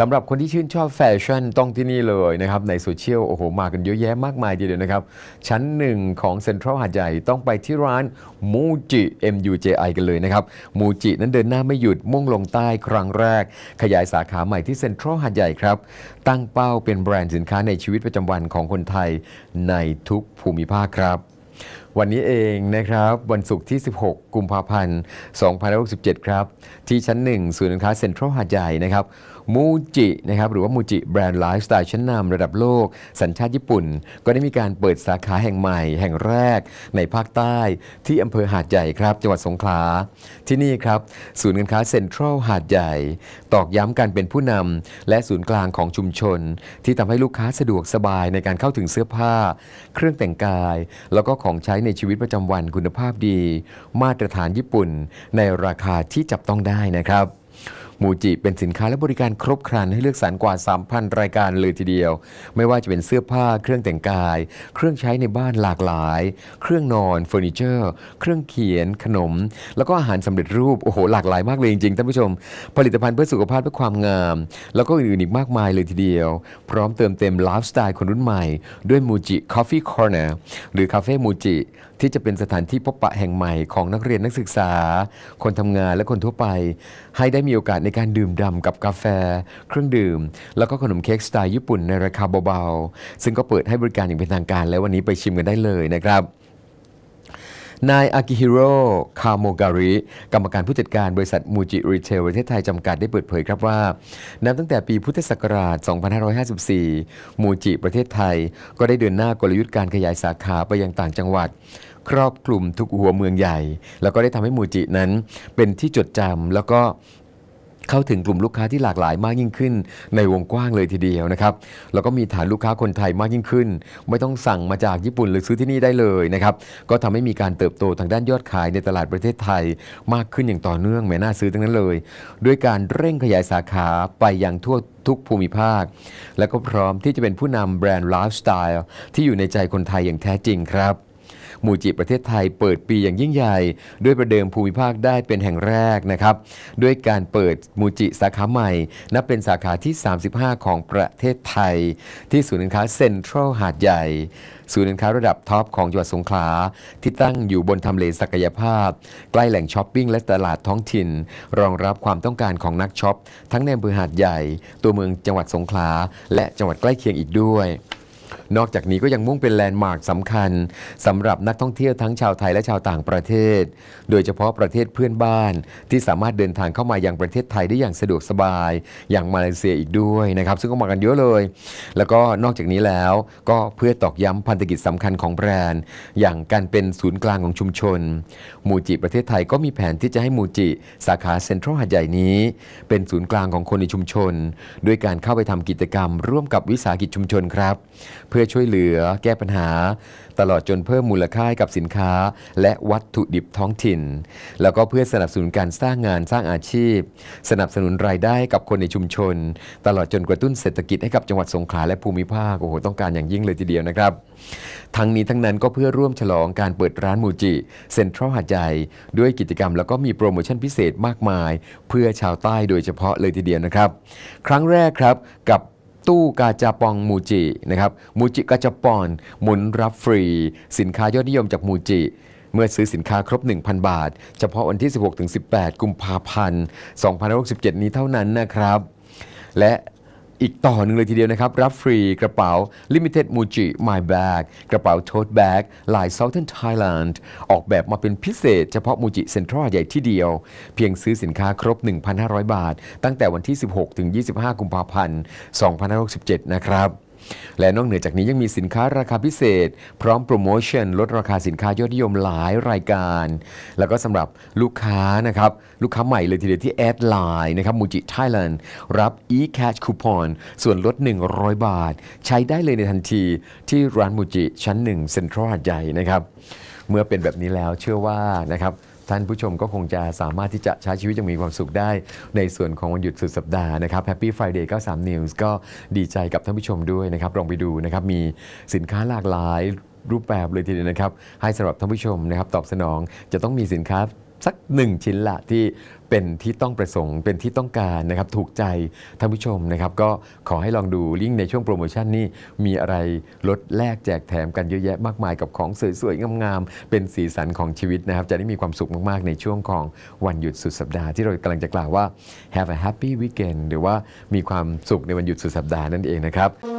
สำหรับคนที่ชื่นชอบแฟชั่นต้องที่นี่เลยนะครับในโซเชียลโอ้โหมากันเยอะแยะมากมายทีเดียวนะครับชั้นหนึ่งของเซ็นทรัลหาดใหญ่ต้องไปที่ร้านมูจิ MUJI กันเลยนะครับมูจินั้นเดินหน้าไม่หยุดมุ่งลงใต้ครั้งแรก ขยายสาขาใหม่ที่เซ็นทรัลหาดใหญ่ครับ ตั้งเป้าเป็นแบรนด์สินค้าในชีวิตประจำวันของคนไทยในทุกภูมิภาคครับวันนี้เองนะครับ วันศุกร์ที่ 16 กุมภาพันธ์ 2567 ครับ ที่ชั้น 1 ศูนย์การค้าเซ็นทรัลหาดใหญ่นะครับมูจินะครับหรือว่ามูจิแบรนด์ไลฟ์สไตล์ชั้นนำระดับโลกสัญชาติญี่ปุ่น ก็ได้มีการเปิดสาขาแห่งใหม่แห่งแรกในภาคใต้ที่อำเภอหาดใหญ่ครับ จังหวัดสงขลา ที่นี่ครับ ศูนย์การค้าเซ็นทรัลหาดใหญ่ ตอกย้ำการเป็นผู้นำและศูนย์กลางของชุมชน ที่ทำให้ลูกค้าสะดวกสบายในการเข้าถึงเสื้อผ้า เครื่องแต่งกาย แล้วก็ของใช้ในชีวิตประจำวันคุณภาพดี มาตรฐานญี่ปุ่นในราคาที่จับต้องได้นะครับมูจิเป็นสินค้าและบริการครบครัน ให้เลือกสรรกว่า 3,000 รายการเลยทีเดียว ไม่ว่าจะเป็นเสื้อผ้าเครื่องแต่งกาย เครื่องใช้ในบ้านหลากหลาย เครื่องนอน เฟอร์นิเจอร์ เครื่องเขียน ขนม แล้วก็อาหารสำเร็จรูปโอ้โห หลากหลายมากเลยจริงๆท่านผู้ชม ผลิตภัณฑ์เพื่อสุขภาพเพื่อความงาม แล้วก็อื่นๆอีกมากมายเลยทีเดียวพร้อมเติมเต็มไลฟ์สไตล์คนรุ่นใหม่ด้วยมูจิคอฟฟี่คอร์เนอร์หรือคาเฟ่มูจิที่จะเป็นสถานที่พบปะแห่งใหม่ของนักเรียนนักศึกษา คนทำงานและคนทั่วไป ให้ได้มีโอกาสในการดื่มด่ำกับกาแฟ เครื่องดื่ม แล้วก็ขนมเค้กสไตล์ญี่ปุ่นในราคาเบาๆซึ่งก็เปิดให้บริการอย่างเป็นทางการ แล้ววันนี้ไปชิมกันได้เลยนะครับ นายอากิฮิโร่คาโมการิกรรมการผู้จัดการบริษัทมูจิรีเทล ประเทศไทยจำกัดได้เปิดเผยครับว่านับตั้งแต่ปีพุทธศักราช 2554 มูจิประเทศไทย ก็ได้เดินหน้ากลยุทธ์การขยายสาขาไปยังต่างจังหวัด ครอบคลุมทุกหัวเมืองใหญ่ แล้วก็ได้ทำให้มูจินั้น เป็นที่จดจำแล้วก็เข้าถึงกลุ่มลูกค้าที่หลากหลายมากยิ่งขึ้น ในวงกว้างเลยทีเดียวนะครับแล้วก็มีฐานลูกค้าคนไทยมากยิ่งขึ้น ไม่ต้องสั่งมาจากญี่ปุ่นหรือซื้อที่นี่ได้เลยนะครับ ก็ทำให้มีการเติบโตทางด้านยอดขายในตลาดประเทศไทย มากขึ้นอย่างต่อเนื่องแม่น่าซื้อทั้งนั้นเลย ด้วยการเร่งขยายสาขาไปยังทั่วทุกภูมิภาค และก็พร้อมที่จะเป็นผู้นำแบรนด์ไลฟ์สไตล์ที่อยู่ในใจคนไทยอย่างแท้จริงครับมูจิประเทศไทยเปิดปีอย่างยิ่งใหญ่ ด้วยประเดิมภูมิภาคได้เป็นแห่งแรกนะครับ ด้วยการเปิดมูจิสาขาใหม่ นับเป็นสาขาที่ 35 ของประเทศไทย ที่ศูนย์าค้าเซ็นทรัลหาดใหญ่ศูนย์าค้าระดับท็อปของจังหวัดสงขลา ที่ตั้งอยู่บนทำเลศักยภาพ ใกล้แหล่งช้อปปิ้งและตลาดท้องถิ่น รองรับความต้องการของนักช็อปทั้งในอำเภอหาดใหญ่ตัวเมืองจังหวัดสงขลาและจังหวัดใกล้เคียงอีกด้วยนอกจากนี้ก็ยังมุ่งเป็นแลนด์มาร์คสำคัญสำหรับนักท่องเที่ยวทั้งชาวไทยและชาวต่างประเทศ โดยเฉพาะประเทศเพื่อนบ้านที่สามารถเดินทางเข้ามายังประเทศไทยได้อย่างสะดวกสบายอย่างมาเลเซียอีกด้วยนะครับซึ่งก็มากันเยอะเลย แล้วก็นอกจากนี้แล้วก็เพื่อตอกย้ำพันธกิจสำคัญของแบรนด์ อย่างการเป็นศูนย์กลางของชุมชน มูจิประเทศไทยก็มีแผนที่จะให้มูจิสาขาเซ็นทรัลหัดใหญ่นี้ เป็นศูนย์กลางของคนในชุมชน ด้วยการเข้าไปทำกิจกรรม ร่วมกับวิสาหกิจชุมชนครับพื่อช่วยเหลือแก้ปัญหา ตลอดจนเพิ่มมูลค่าให้กับสินค้า และวัตถุดิบท้องถิ่น แล้วก็เพื่อสนับสนุนการสร้างงานสร้างอาชีพ สนับสนุนรายได้กับคนในชุมชน ตลอดจนกระตุ้นเศรษฐกิจให้กับจังหวัดสงขลาและภูมิภาคโอ้โหต้องการอย่างยิ่งเลยทีเดียวนะครับ ทั้งนี้ทั้งนั้นก็เพื่อร่วมฉลองการเปิดร้านมูจิเซ็นทรัลหัดใจด้วยกิจกรรม แล้วก็มีโปรโมชั่นพิเศษมากมาย เพื่อชาวใต้โดยเฉพาะเลยทีเดียวนะครับ ครั้งแรกครับกับตู้กาจาปองมูจินะครับ มูจิกาจาปอนหมุนรับฟรี สินค้ายอดนิยมจากมูจิ เมื่อซื้อสินค้าครบ 1,000 บาท เฉพาะวันที่ 16-18 กุมภาพันธ์2567นี้เท่านั้นนะครับ และอีกต่อหนึ่งเลยทีเดียวนะครับ รับฟรีกระเป๋า Limited Muji My Bag กระเป๋า Tote Bag ลาย Southern Thailand ออกแบบมาเป็นพิเศษเฉพาะ Muji Central ใหญ่ที่เดียวเพียงซื้อสินค้าครบ 1,500 บาท ตั้งแต่วันที่ 16 ถึง 25กุมภาพันธ์ 2567 นะครับและนอกเหนือจากนี้ยังมีสินค้าราคาพิเศษ พร้อมโปรโมชั่นลดราคาสินค้ายอดนิยมหลายรายการ แล้วก็สำหรับลูกค้านะครับ ลูกค้าใหม่เลยทีเดียวที่แอดไลน์นะครับมูจิไทยแลนด์รับ e-cash คูปองส่วนลด 100 บาท ใช้ได้เลยในทันทีที่ร้านมูจิชั้น1เซ็นทรัลหาดใหญ่นะครับ เมื่อเป็นแบบนี้แล้วเชื่อว่านะครับท่านผู้ชมก็คงจะสามารถที่จะใช้ชีวิตอย่างมีความสุขได้ ในส่วนของวันหยุดสุดสัปดาห์นะครับ Happy Friday 93 News ก็ดีใจกับท่านผู้ชมด้วยนะครับ ลองไปดูนะครับ มีสินค้าหลากหลายรูปแบบเลยทีเดียวนะครับ ให้สำหรับท่านผู้ชมนะครับ ตอบสนองจะต้องมีสินค้าสักหนึ่งชิ้นละ ที่เป็นที่ต้องประสงค์ เป็นที่ต้องการนะครับ ถูกใจท่านผู้ชมนะครับ ก็ขอให้ลองดูลิงก์ในช่วงโปรโมชั่นนี้มีอะไรลดแลกแจกแถมกันเยอะแยะมากมายกับของสวยๆงามๆเป็นสีสันของชีวิตนะครับ จะได้มีความสุขมากๆในช่วงของวันหยุดสุดสัปดาห์ที่เรากำลังจะกล่าวว่า have a happy weekend หรือว่ามีความสุขในวันหยุดสุดสัปดาห์นั่นเองนะครับ